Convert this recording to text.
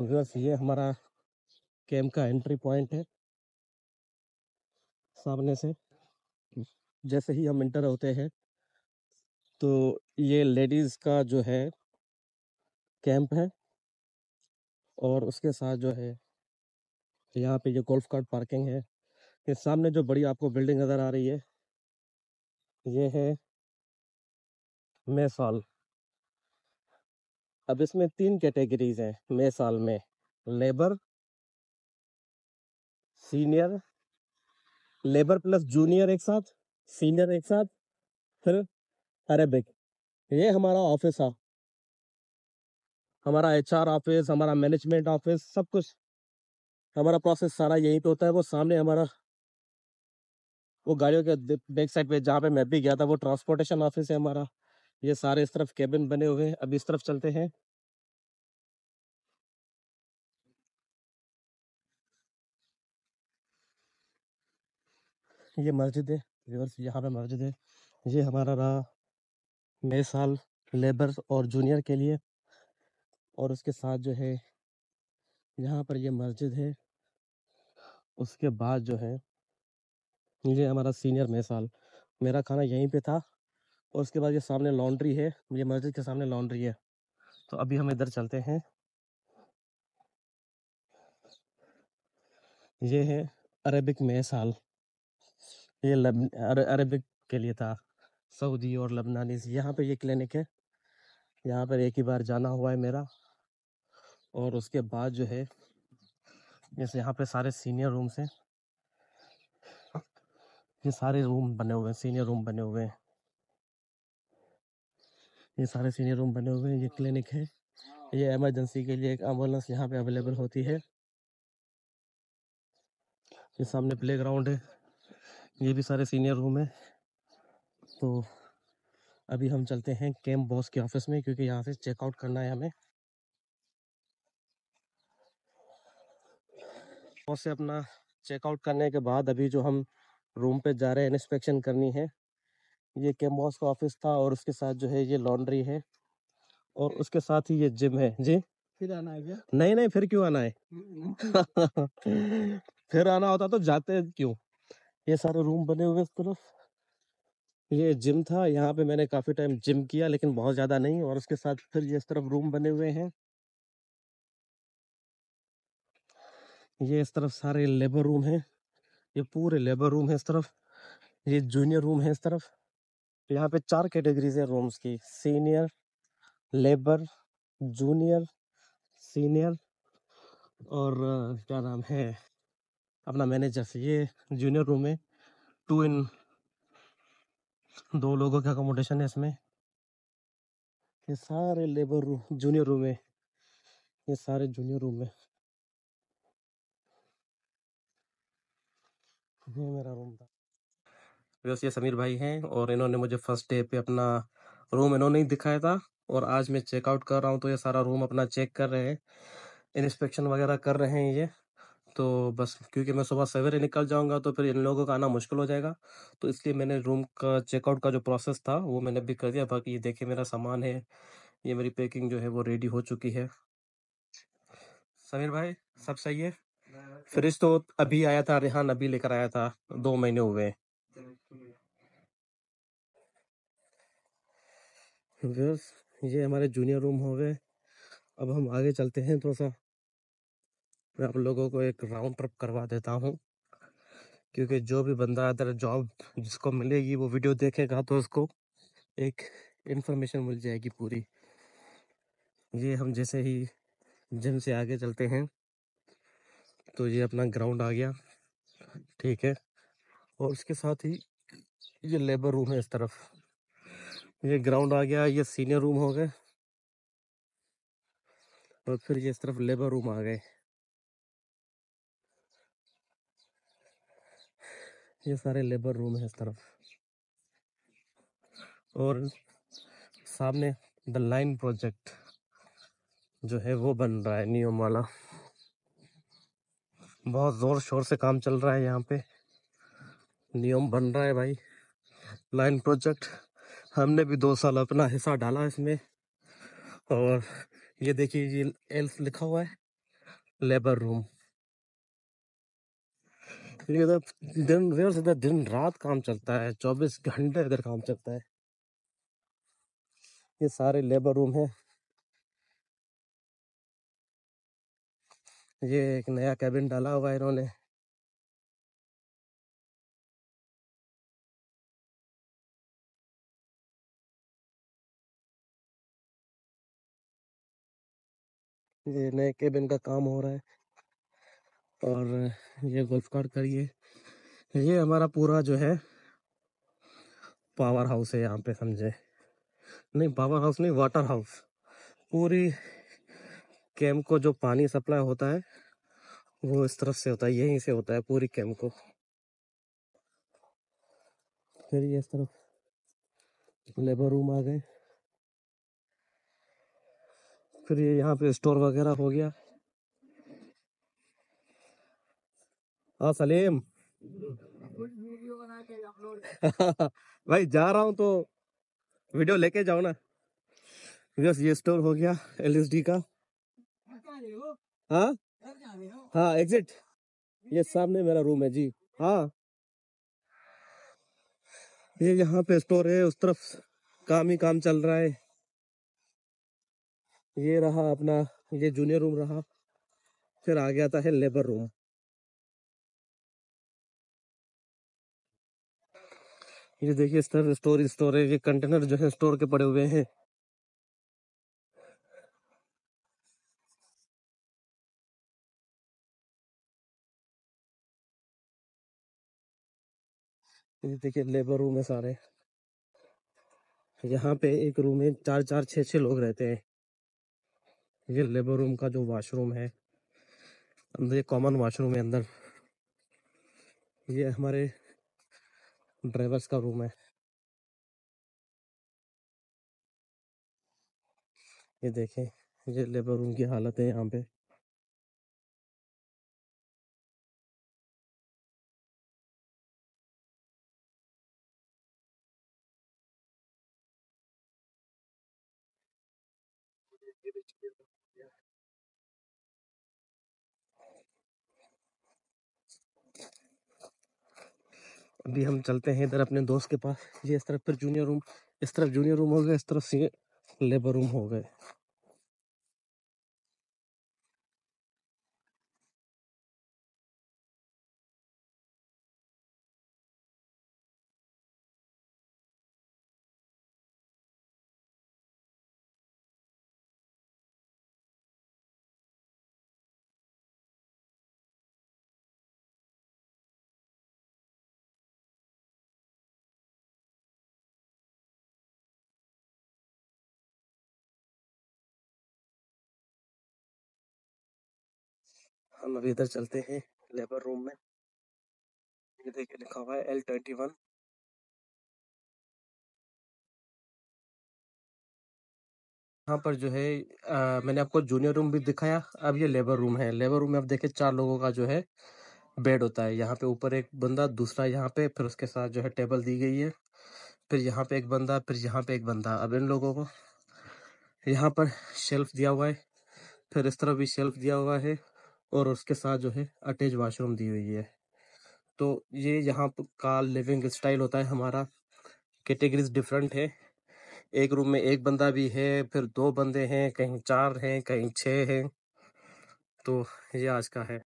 Viewers ये हमारा camp का एंट्री पॉइंट है सामने से जैसे ही हम इंटर होते हैं तो ये लेडीज़ का जो है कैंप है और उसके साथ जो है यहाँ पे ये गोल्फ कार्ट पार्किंग है ये सामने जो बड़ी आपको बिल्डिंग नज़र आ रही है ये है मेसाल अब इसमें तीन कैटेगरीज हैं मे साल में labour senior labour plus junior एक साथ सीनियर एक साथ फिर अरेबिक ये हमारा ऑफिस है हमारा एचआर ऑफिस हमारा मैनेजमेंट ऑफिस सब कुछ हमारा प्रोसेस सारा यहीं पे होता है वो सामने हमारा वो गाड़ियों के बैक साइड पे जहाँ पे मैं भी गया था वो ट्रांसपोर्टेशन ऑफिस है हमारा ये सारे इस तरफ केबिन बने हुए हैं अब इस तरफ चलते हैं ये मस्जिद है व्यूअर्स यहाँ पे मस्जिद है ये हमारा रहा नए साल लेबर और जूनियर के लिए और उसके साथ जो है यहाँ पर ये मस्जिद है उसके बाद जो है ये हमारा सीनियर मे साल मेरा खाना यहीं पे था और उसके बाद ये सामने लॉन्ड्री है ये मस्जिद के सामने लॉन्ड्री है तो अभी हम इधर चलते हैं ये है अरेबिक मे साल ये लब अरबिक के लिए था सऊदी और लबनानी यहाँ पे ये क्लिनिक है यहाँ पर एक ही बार जाना हुआ है मेरा और उसके बाद जो है जैसे यहाँ पे सारे सीनियर रूम्स हैं ये सारे रूम बने हुए हैं सीनियर रूम बने हुए हैं ये सारे सीनियर रूम बने हुए हैं ये क्लिनिक है ये एमरजेंसी के लिए एक एम्बुलेंस यहाँ पे अवेलेबल होती है ये सामने प्ले ग्राउंड है ये भी सारे सीनियर रूम है तो अभी हम चलते हैं कैंप बॉस के ऑफिस में क्योंकि यहाँ से चेकआउट करना है हमें बॉस से अपना चेकआउट करने के बाद अभी जो हम रूम पे जा रहे हैं इंस्पेक्शन करनी है ये कैंप बॉस का ऑफिस था और उसके साथ जो है ये लॉन्ड्री है और उसके साथ ही ये जिम है जी फिर आना है क्या नहीं नहीं फिर क्यों आना है हम्म, हम्म। फिर आना होता तो जाते क्यों ये सारे रूम बने हुए इस तरफ ये जिम था यहाँ पे मैंने काफी टाइम जिम किया लेकिन बहुत ज्यादा नहीं और उसके साथ फिर ये इस तरफ रूम बने हुए हैं ये इस तरफ सारे लेबर रूम है ये पूरे लेबर रूम है इस तरफ ये जूनियर रूम है इस तरफ यहाँ पे चार कैटेगरीज है रूम्स की सीनियर लेबर जूनियर सीनियर और क्या नाम है अपना मैनेजर से ये जूनियर रूम है टू इन दो लोगों का अकोमोडेशन है इसमें ये सारे लेबर रूम जूनियर रूम है ये सारे जूनियर रूम है ये मेरा रूम था व्यवस्थ ये समीर भाई हैं और इन्होंने मुझे फर्स्ट डे पे अपना रूम इन्होंने ही दिखाया था और आज मैं चेकआउट कर रहा हूँ तो ये सारा रूम अपना चेक कर रहे हैं इंस्पेक्शन वगैरह कर रहे हैं ये तो बस क्योंकि मैं सुबह सवेरे निकल जाऊँगा तो फिर इन लोगों का आना मुश्किल हो जाएगा, तो इसलिए मैंने रूम का चेकआउट का जो प्रोसेस था वो मैंने अभी कर दिया। बाकी ये देखिए मेरा सामान है, ये मेरी पैकिंग जो है वो रेडी हो चुकी है। समीर भाई, सब सही है? फ्रिज तो अभी आया था, रेहान अभी लेकर आया था, दो महीने हुए हैं। ये हमारे जूनियर रूम हो गए। अब हम आगे चलते हैं थोड़ा-सा। मैं आप लोगों को एक राउंड ट्रिप करवा देता हूँ क्योंकि जो भी बंदा अदर जॉब जिसको मिलेगी वो वीडियो देखेगा तो उसको एक इन्फॉर्मेशन मिल जाएगी पूरी ये हम जैसे ही जिम से आगे चलते हैं तो ये अपना ग्राउंड आ गया ठीक है और उसके साथ ही ये लेबर रूम है इस तरफ ये ग्राउंड आ गया ये सीनियर रूम हो गए और फिर ये इस तरफ लेबर रूम आ गए ये सारे लेबर रूम है इस तरफ और सामने द लाइन प्रोजेक्ट जो है वो बन रहा है नियम वाला बहुत ज़ोर शोर से काम चल रहा है यहाँ पे नियम बन रहा है भाई लाइन प्रोजेक्ट हमने भी दो साल अपना हिस्सा डाला इसमें और ये देखिए ये एल्स लिखा हुआ है लेबर रूम क्योंकि उधर दिन उधर से दिन रात काम चलता है चौबीस घंटे इधर काम चलता है ये सारे लेबर रूम है ये एक नया कैबिन डाला हुआ है इन्होंने ये नए केबिन का काम हो रहा है और ये गोल्फ कार्ट करिए ये हमारा पूरा जो है पावर हाउस है यहाँ पे समझे नहीं पावर हाउस नहीं वाटर हाउस पूरी कैम्प को जो पानी सप्लाई होता है वो इस तरफ से होता है यहीं से होता है पूरी कैम्प को फिर ये इस तरफ लेबर रूम आ गए फिर ये यहाँ पे स्टोर वगैरह हो गया हाँ सलीम भाई जा रहा हूँ तो वीडियो लेके जाओ ना बस ये स्टोर हो गया डी का हाँ हाँ एग्जिट ये सामने मेरा रूम है जी हाँ ये यहाँ पे स्टोर है उस तरफ काम ही काम चल रहा है ये रहा अपना ये जूनियर रूम रहा फिर आ गया था है लेबर रूम ये देखिए इस स्टोर स्टोर है ये कंटेनर जो है स्टोर के पड़े हुए हैं ये देखिए लेबर रूम है सारे यहाँ पे एक रूम में चार चार छ छ लोग रहते हैं ये लेबर रूम का जो वॉशरूम है अंदर ये कॉमन वॉशरूम है अंदर ये हमारे ड्राइवर्स का रूम है ये देखें ये लेबर रूम की हालत है यहाँ पे अभी हम चलते हैं इधर अपने दोस्त के पास ये इस तरफ फिर जूनियर रूम इस तरफ जूनियर रूम हो गए इस तरफ से लेबर रूम हो गए हम अभी इधर चलते हैं लेबर रूम में ये देखिए लिखा हुआ है एल ट्वेंटी वन यहाँ पर जो है आ, मैंने आपको जूनियर रूम भी दिखाया अब ये लेबर रूम है लेबर रूम में आप देखिए चार लोगों का जो है बेड होता है यहाँ पे ऊपर एक बंदा दूसरा यहाँ पे फिर उसके साथ जो है टेबल दी गई है फिर यहाँ पे एक बंदा फिर यहाँ पे एक बंदा अब इन लोगों को यहाँ पर शेल्फ दिया हुआ है फिर इस तरफ भी शेल्फ दिया हुआ है और उसके साथ जो है अटैच वाशरूम दी हुई है तो ये यहाँ का लिविंग स्टाइल होता है हमारा कैटेगरीज डिफरेंट है एक रूम में एक बंदा भी है फिर दो बंदे हैं कहीं चार हैं कहीं छः हैं तो ये आज का है